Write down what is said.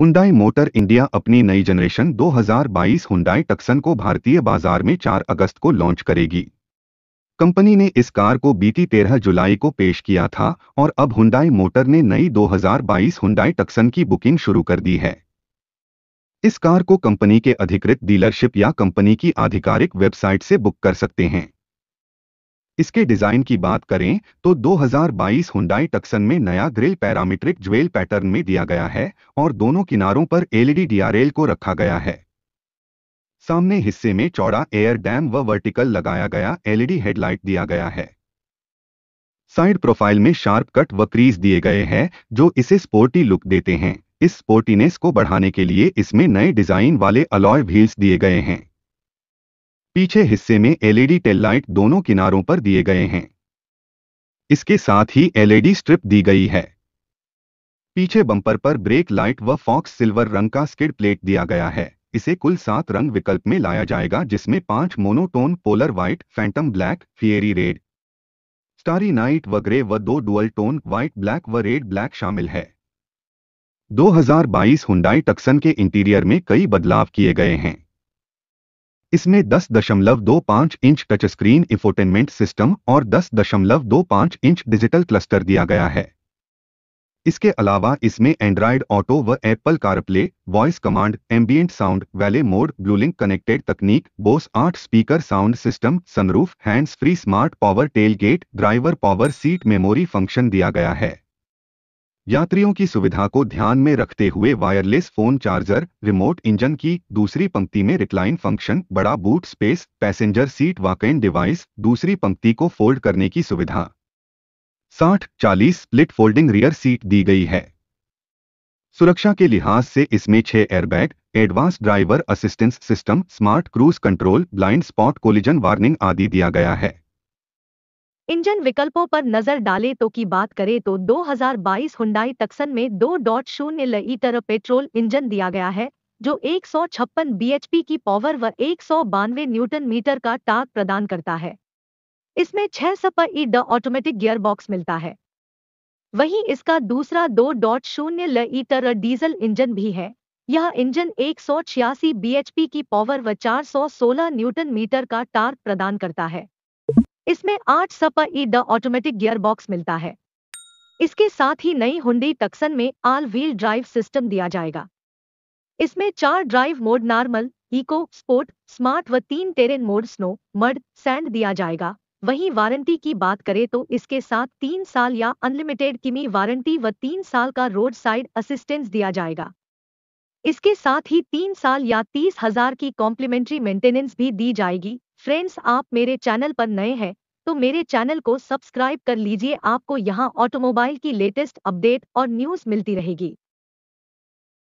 Hyundai motor India अपनी नई generation 2022 Hyundai Tucson को भारतीय बाजार में 4 अगस्त को लॉन्च करेगी कंपनी ने इस कार को बीती 13 जुलाई को पेश किया था और अब हुंडाई मोटर ने नई 2022 हुंडाई टक्सन की बुकिंग शुरू कर दी है इस कार को कंपनी के अधिकृत डीलरशिप या कंपनी की आधिकारिक वेबसाइट से बुक कर सकते हैं इसके डिजाइन की बात करें तो 2022 हुंडाई टक्सन में नया ग्रिल पैरामीट्रिक ज्वेल पैटर्न में दिया गया है और दोनों किनारों पर एलईडी डीआरएल को रखा गया है सामने हिस्से में चौड़ा एयर डैम व वर्टिकल लगाया गया एलईडी हेडलाइट दिया गया है साइड प्रोफाइल में शार्प कट व क्रीज दिए गए हैं जो इसे स्पोर्टी लुक देते हैं इस स्पोर्टीनेस को बढ़ाने के लिए इसमें नए डिजाइन वाले अलॉय व्हील्स दिए गए हैं पीछे हिस्से में एलईडी टेल लाइट दोनों किनारों पर दिए गए हैं इसके साथ ही एलईडी स्ट्रिप दी गई है पीछे बम्पर पर ब्रेक लाइट व फॉक्स सिल्वर रंग का स्किड प्लेट दिया गया है इसे कुल सात रंग विकल्प में लाया जाएगा जिसमें पांच monotone polar white phantom black fiery red starry night व ग्रे व दो डुअल टोन व्हाइट ब्लैक व रेड ब्लैक शामिल है 2022 हुंडाई टक्सन के इंटीरियर में कई बदलाव किए गए हैं इसमें 10.25 inch touch screen infotainment system और 10.25 इंच डिजिटल क्लस्टर दिया गया है इसके अलावा इसमें एंड्रॉयड ऑटो व Apple CarPlay voice command ambient sound valet mode Bluelink connected तकनीक बोस आठ speaker sound system sunroof hands free smart power tailgate driver power seat memory function दिया गया है यात्रियों की सुविधा को ध्यान में रखते हुए wireless phone charger remote engine की दूसरी पंक्ति में रिक्लाइन फंक्शन बड़ा boot space passenger seat walk in device दूसरी पंक्ति को फोल्ड करने की सुविधा 60-40 स्प्लिट फोल्डिंग रियर सीट दी गई है सुरक्षा के लिहाज से इसमें छह airbag advance driver assistance system smart cruise control blind spot collision warning आदि दिया गया है इंजन विकल्पों पर नजर डालें तो की बात करें तो 2022 हुंडाई टक्सन में दो डॉट शून्य लीटर पेट्रोल इंजन दिया गया है जो एक सौ छप्पन बी की पावर व एक सौ बानवे न्यूटन मीटर का टार्क प्रदान करता है इसमें छह सपर ई ऑटोमेटिक गियर बॉक्स मिलता है वहीं इसका दूसरा दो डॉट शून्य लीटर डीजल इंजन भी है यह इंजन एक सौ छियासी बीएचपी की पावर व सोलह न्यूटन मीटर का टार्क प्रदान करता है इसमें आठ सपा ई द ऑटोमेटिक गियर बॉक्स मिलता है इसके साथ ही नई हुंडी टक्सन में आल व्हील ड्राइव सिस्टम दिया जाएगा इसमें चार drive mode normal eco sport smart व तीन terrain mode snow mud sand दिया जाएगा वहीं वारंटी की बात करें तो इसके साथ तीन साल या अनलिमिटेड किमी वारंटी व तीन साल का रोड साइड असिस्टेंस दिया जाएगा इसके साथ ही तीन साल या तीस हजार की कॉम्प्लीमेंट्री मेंटेनेंस भी दी जाएगी फ्रेंड्स आप मेरे चैनल पर नए हैं तो मेरे चैनल को सब्सक्राइब कर लीजिए आपको यहाँ ऑटोमोबाइल की लेटेस्ट अपडेट और न्यूज़ मिलती रहेगी